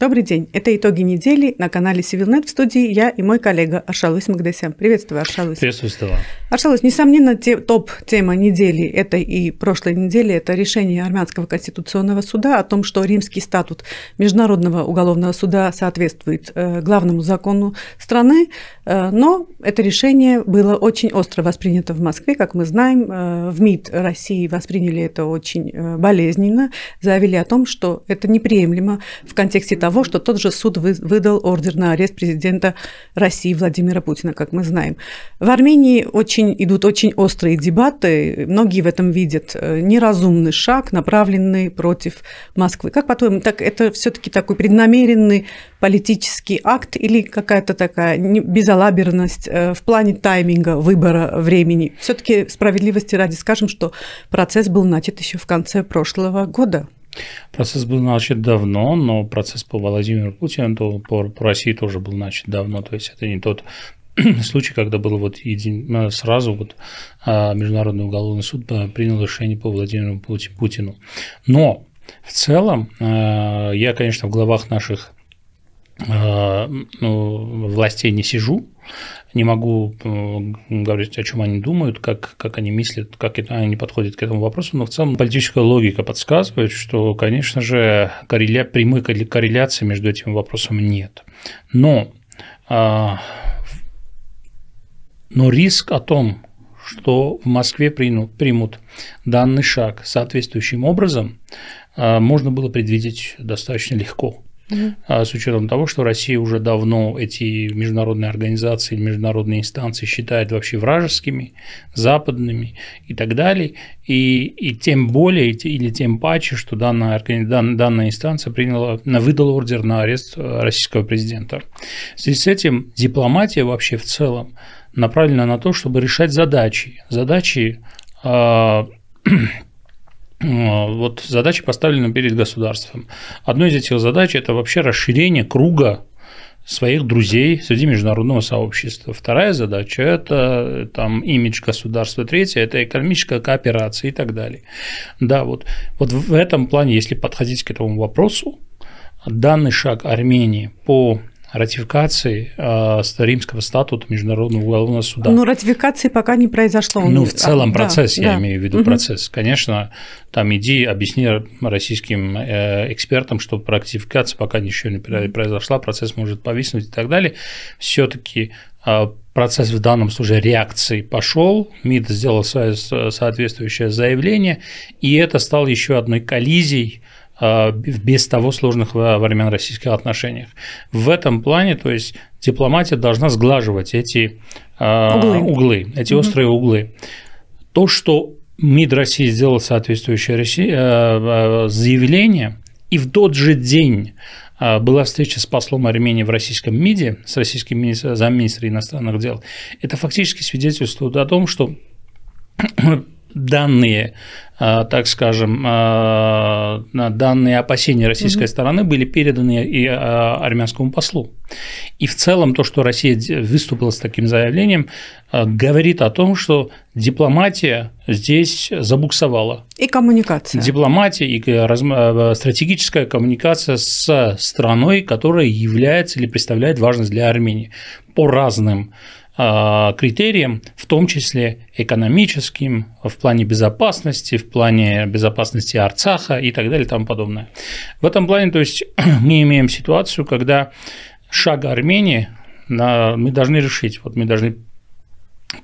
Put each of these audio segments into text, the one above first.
Добрый день, это итоги недели на канале Civilnet. В студии я и мой коллега Аршалус Магдасян. Приветствую, Аршалус. Приветствую, Стелла. Аршалус, несомненно, те, топ-тема недели этой и прошлой недели – это решение Армянского конституционного суда о том, что римский статут Международного уголовного суда соответствует э, главному закону страны, э, но это решение было очень остро воспринято в Москве, как мы знаем. Э, в МИД России восприняли это очень э, болезненно, заявили о том, что это неприемлемо в контексте того, что тот же суд вы, выдал ордер на арест президента России Владимира Путина, как мы знаем. В Армении очень, идут очень острые дебаты, многие в этом видят э, неразумный шаг, направленный против Москвы. Как по-твоему, так это все-таки такой преднамеренный политический акт или какая-то такая безалаберность э, в плане тайминга выбора времени? Все-таки справедливости ради скажем, что процесс был начат еще в конце прошлого года. Процесс был начат давно, но процесс по Владимиру Путину, то по, по России тоже был начат давно. То есть это не тот случай, когда было вот един... Э, сразу вот э, Международный уголовный суд э, принял решение по Владимиру Путину. Но в целом я, конечно, в главах наших Э, ну, властей не сижу, не могу э, говорить, о чем они думают, как, как они мыслят, как это, они подходят к этому вопросу, но в целом политическая логика подсказывает, что, конечно же, корреля... прямой корреляции между этим вопросом нет. Но, э, но риск о том, что в Москве примут, примут данный шаг соответствующим образом, можно было предвидеть достаточно легко – а с учетом того, что Россия уже давно эти международные организации, международные инстанции считает вообще вражескими, западными и так далее. И, и тем более, или тем паче, что данная, дан, данная инстанция приняла, выдала ордер на арест э, российского президента. В связи с этим дипломатия вообще в целом направлена на то, чтобы решать задачи. Задачи э Э, вот задачи поставлены перед государством. Одной из этих задач – это вообще расширение круга своих друзей среди международного сообщества. Вторая задача – это э, там имидж государства. Третья – это экономическая кооперация и так далее. Да, вот, вот в этом плане, если подходить к этому вопросу, данный шаг Армении по ратификации э, Римского статута Международного уголовного суда. Ну, ратификации пока не произошло. Ну, ну в целом а, процесс, да, я да. имею в виду угу. процесс. Конечно, там иди, объясни российским э, экспертам, что ратификация пока ничего не произошла, процесс может повиснуть и так далее. все таки э, процесс в данном случае реакции пошел, МИД сделал свое соответствующее заявление, и это стало еще одной коллизией а, без того сложных во времен российских отношениях. В этом плане, то есть дипломатия должна сглаживать эти а, углы, углы эти угу. острые углы. То, что МИД России сделал соответствующее э, э, заявление, и в тот же день а, была встреча с послом Армении в российском МИДе, с российским замминистра иностранных дел, это фактически свидетельствует о том, что данные, а, так скажем, а, данные опасения российской угу. стороны были переданы и а, армянскому послу. И в целом то, что Россия выступила с таким заявлением, говорит о том, что дипломатия здесь забуксовала. И коммуникация. Дипломатия и э, э, э, стратегическая коммуникация с страной, которая является или представляет важность для Армении по разным а, критериям, в том числе экономическим, в плане безопасности, в плане безопасности Арцаха и так далее и тому подобное. В этом плане, то есть, мы имеем ситуацию, когда шаг Армении на, мы должны решить, вот мы должны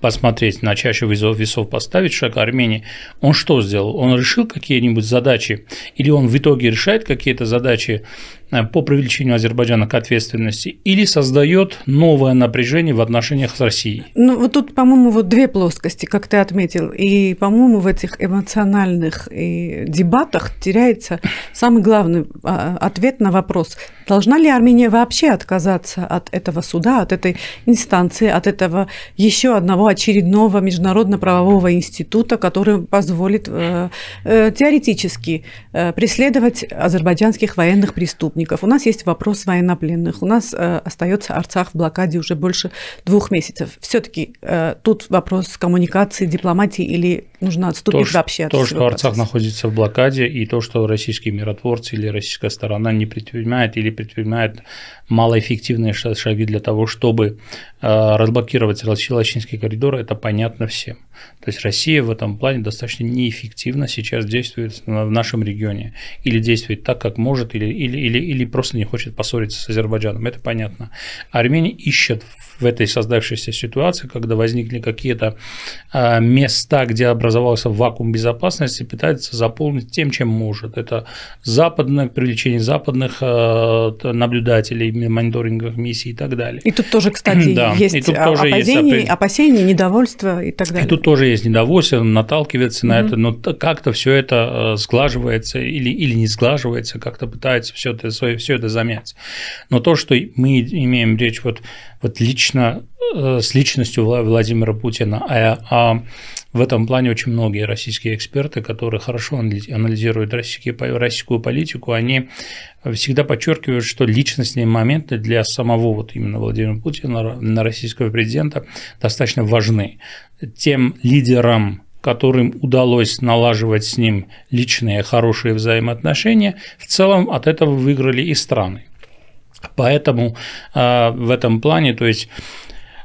посмотреть, на чаще весов, весов поставить шаг Армении, он что сделал? Он решил какие-нибудь задачи или он в итоге решает какие-то задачи э, по привлечению Азербайджана к ответственности или создает новое напряжение в отношениях с Россией? Ну, вот тут, по-моему, вот две плоскости, как ты отметил. И, по-моему, в этих эмоциональных э, дебатах теряется самый главный а, ответ на вопрос, Должна ли Армения вообще отказаться от этого суда, от этой инстанции, от этого еще одного очередного международно-правового института, который позволит э, э, теоретически э, преследовать азербайджанских военных преступников? У нас есть вопрос военнопленных. У нас э, остается Арцах в блокаде уже больше двух месяцев. Все-таки э, тут вопрос коммуникации, дипломатии или нужно отступить то, вообще от То, что процесса. Арцах находится в блокаде, и то, что российские миротворцы или российская сторона не предпринимает или предпринимает малоэффективные шаги для того, чтобы э, разблокировать Челочинский коридор, это понятно всем. То есть Россия в этом плане достаточно неэффективно сейчас действует в нашем регионе. Или действует так, как может, или, или, или, или просто не хочет поссориться с Азербайджаном. Это понятно. Армения ищет в этой создавшейся ситуации, когда возникли какие-то а, места, где образовался вакуум безопасности, пытается заполнить тем, чем может. Это западное привлечение западных а, наблюдателей, мониторинговых миссий и так далее. И тут тоже, кстати, да. есть, и тут тоже опасения, есть опасения, недовольство и так далее. И тут тоже есть недовольство, наталкивается mm-hmm. на это, но как-то все это э, сглаживается или, или не сглаживается, как-то пытается все это, все это замять. Но то, что мы имеем речь вот, вот лично Э, с личностью Владимира Путина, а, а в этом плане очень многие российские эксперты, которые хорошо анализируют российскую политику, они всегда подчеркивают, что личностные моменты для самого вот именно Владимира Путина, на российского президента, достаточно важны. Тем лидерам, которым удалось налаживать с ним личные хорошие взаимоотношения, в целом от этого выиграли и страны. Поэтому э, в этом плане, то есть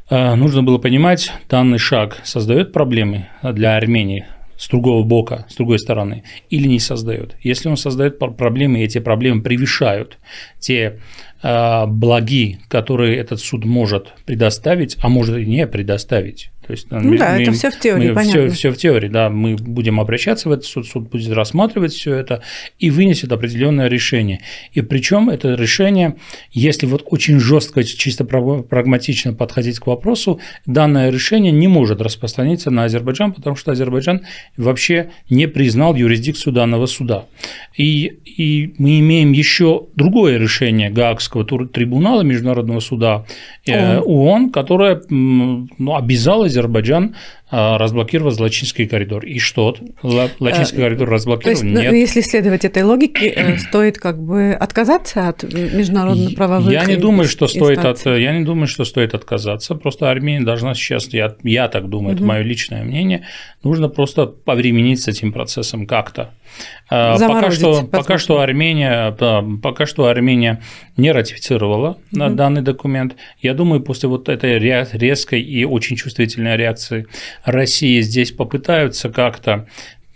Э, нужно было понимать, данный шаг создает проблемы для Армении с другого бока, с другой стороны, или не создает. Если он создает проблемы, и эти проблемы превышают те э, благи, которые этот суд может предоставить, а может и не предоставить, то есть, ну, мы, да, мы, все в теории, мы, понятно. Все, все в теории, да. Мы будем обращаться в этот суд, суд будет рассматривать все это и вынесет определенное решение. И причем это решение, если вот очень жестко, чисто прагматично подходить к вопросу, данное решение не может распространиться на Азербайджан, потому что Азербайджан вообще не признал юрисдикцию данного суда. И, и мы имеем еще другое решение Гаагского трибунала Международного суда э, ООН, ООН которое ну, обязалось Азербайджан э, разблокировал Злачинский коридор. И что? Лачинский э, коридор разблокирован. Ну, Нет. Ну, если следовать этой логике, э, стоит как бы отказаться от международного правовых Я не думаю, что стоит от, я не думаю, что стоит отказаться. Просто Армения должна сейчас, я, я так думаю, угу. это мое личное мнение, нужно просто повременить с этим процессом как-то. А, пока что, пока что Армения, пока что Армения не ратифицировала угу. данный документ. Я думаю, после вот этой резкой и очень чувствительной реакции России здесь попытаются как-то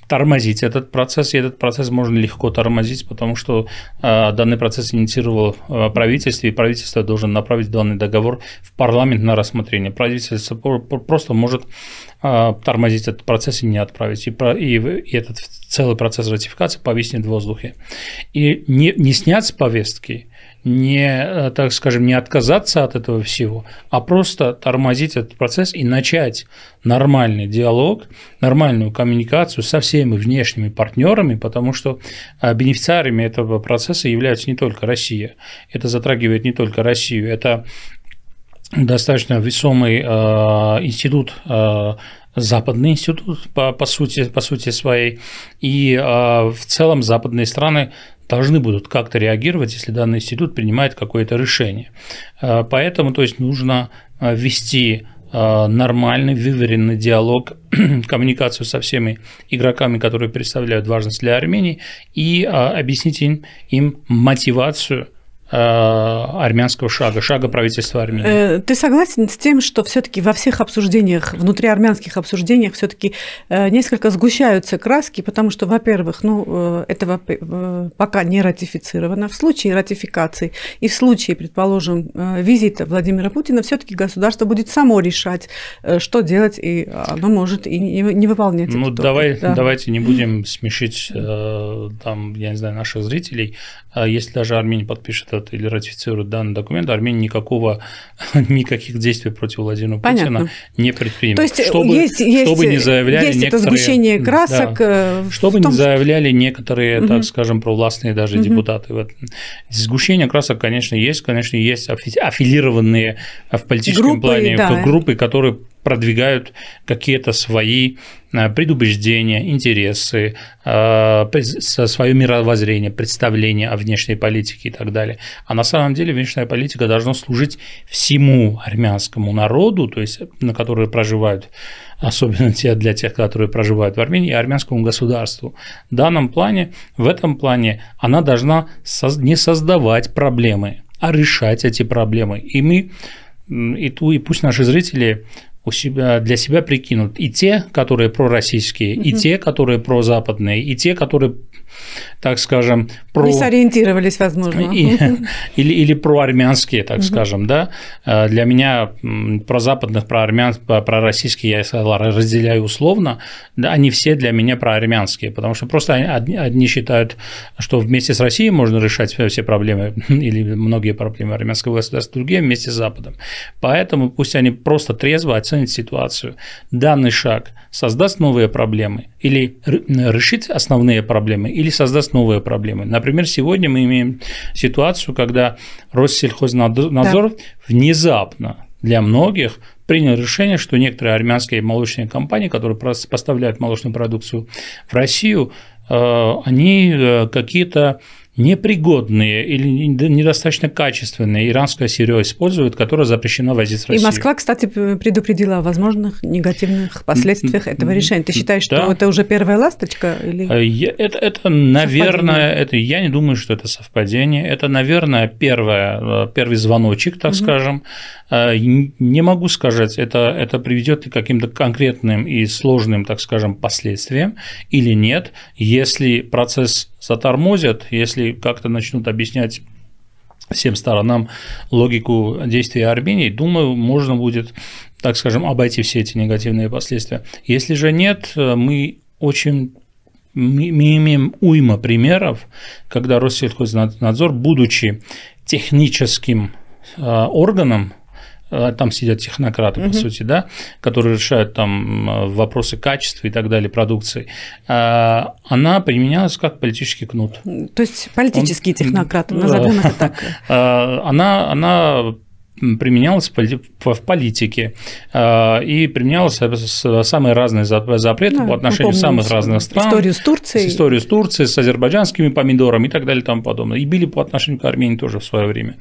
тормозить этот процесс, и этот процесс можно легко тормозить, потому что э, данный процесс инициировал э, правительство, и правительство должен направить данный договор в парламент на рассмотрение. Правительство просто может э, тормозить этот процесс и не отправить, и, и, и этот целый процесс ратификации повиснет в воздухе. И не, не снять с повестки – не, э, так скажем, не отказаться от этого всего, а просто тормозить этот процесс и начать нормальный диалог, нормальную коммуникацию со всеми внешними партнерами, потому что э, бенефициарами этого процесса являются не только Россия. Это затрагивает не только Россию, это достаточно весомый э, институт западный институт по, по, сути, по сути своей, и э, в целом западные страны должны будут как-то реагировать, если данный институт принимает какое-то решение. Э, поэтому то есть, нужно а, вести нормальный, выверенный диалог, коммуникацию со всеми игроками, которые представляют важность для Армении, и объяснить им, им мотивацию – Э, армянского шага, шага правительства Армении. Э, ты согласен с тем, что все-таки во всех обсуждениях, внутри армянских обсуждениях все-таки э, несколько сгущаются краски, потому что, во-первых, ну, этого пока не ратифицировано. В случае ратификации и в случае, предположим, визита Владимира Путина, все-таки государство будет само решать, что делать, и оно может и не выполнять. Ну, давай, опыт, да. давайте не будем смешить там, я не знаю, наших зрителей. А если даже Армения подпишет подпишет или ратифицирует данный документ, Армения никакого, никаких действий против Владимира Понятно. Путина не предпримет. То есть чтобы, есть, чтобы не заявляли есть некоторые, это сгущение красок. Да, э, чтобы том, не заявляли некоторые, угу. так скажем, провластные даже угу. депутаты. Вот. Сгущение красок, конечно, есть, конечно, есть аффилированные э, в политическом группы, плане да. группы, которые продвигают какие-то свои э, предубеждения, интересы, э, свое мировоззрение, представление о внешней политике и так далее. А на самом деле внешняя политика должна служить всему армянскому народу, то есть на которые проживают, особенно те, для тех, которые проживают в Армении, и армянскому государству. В данном плане, в этом плане она должна не создавать проблемы, а решать эти проблемы. И мы и, ту, и пусть наши зрители у себя, для себя прикинут и те, которые пророссийские, угу. и те, которые прозападные, и те, которые, так скажем, про... Не сориентировались, возможно. И, или, или проармянские, так угу. скажем, да. Э, для меня прозападных, проармян, пророссийские я сказал разделяю условно, да, они все для меня проармянские, потому что просто одни, одни считают, что вместе с Россией можно решать все проблемы или многие проблемы армянского государства, другие вместе с Западом. Поэтому пусть они просто трезво оценить ситуацию. Данный шаг создаст новые проблемы или решит основные проблемы, или создаст новые проблемы. Например, сегодня мы имеем ситуацию, когда Россельхознадзор да. внезапно для многих принял решение, что некоторые армянские молочные компании, которые поставляют молочную продукцию в Россию, э, они э, какие-то непригодные или недостаточно качественные иранское сырье используют, которое запрещено возить в Россию. И Москва, кстати, предупредила о возможных негативных последствиях этого решения. Ты считаешь, да. что это уже первая ласточка? Или... А, это, это наверное, это, я не думаю, что это совпадение. Это, наверное, первое, а, первый звоночек, так угу. скажем. А, не могу сказать, это, это приведет к каким-то конкретным и сложным, так скажем, последствиям или нет, если процесс затормозят, если как-то начнут объяснять всем сторонам логику действий Армении, думаю, можно будет, так скажем, обойти все эти негативные последствия. Если же нет, мы очень мы имеем уйма примеров, когда Россельхознадзор, будучи техническим а, органом, Э, там сидят технократы, угу. по сути, да, которые решают там э, вопросы качества и так далее продукции, э, она применялась как политический кнут. То есть политические Он, технократы, ну назовем это так. Она, она применялось в политике а, и применялось самые разные запреты да, по отношению помню, самых разных стран. Историю с Турцией. С историю с Турцией, с азербайджанскими помидорами и так далее и тому подобное. И били по отношению к Армении тоже в свое время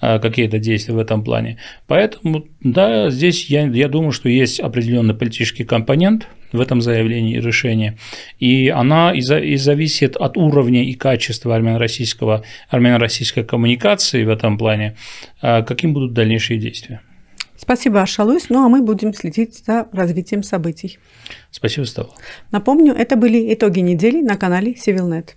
а, какие-то действия в этом плане. Поэтому, да, здесь я, я думаю, что есть определенный политический компонент – в этом заявлении и решении. И она и, за, и зависит от уровня и качества армяно-российского, армяно-российской коммуникации в этом плане, а каким будут дальнейшие действия. Спасибо, Ашалуис. Ну а мы будем следить за развитием событий. Спасибо, Става. Напомню, это были итоги недели на канале CivilNet.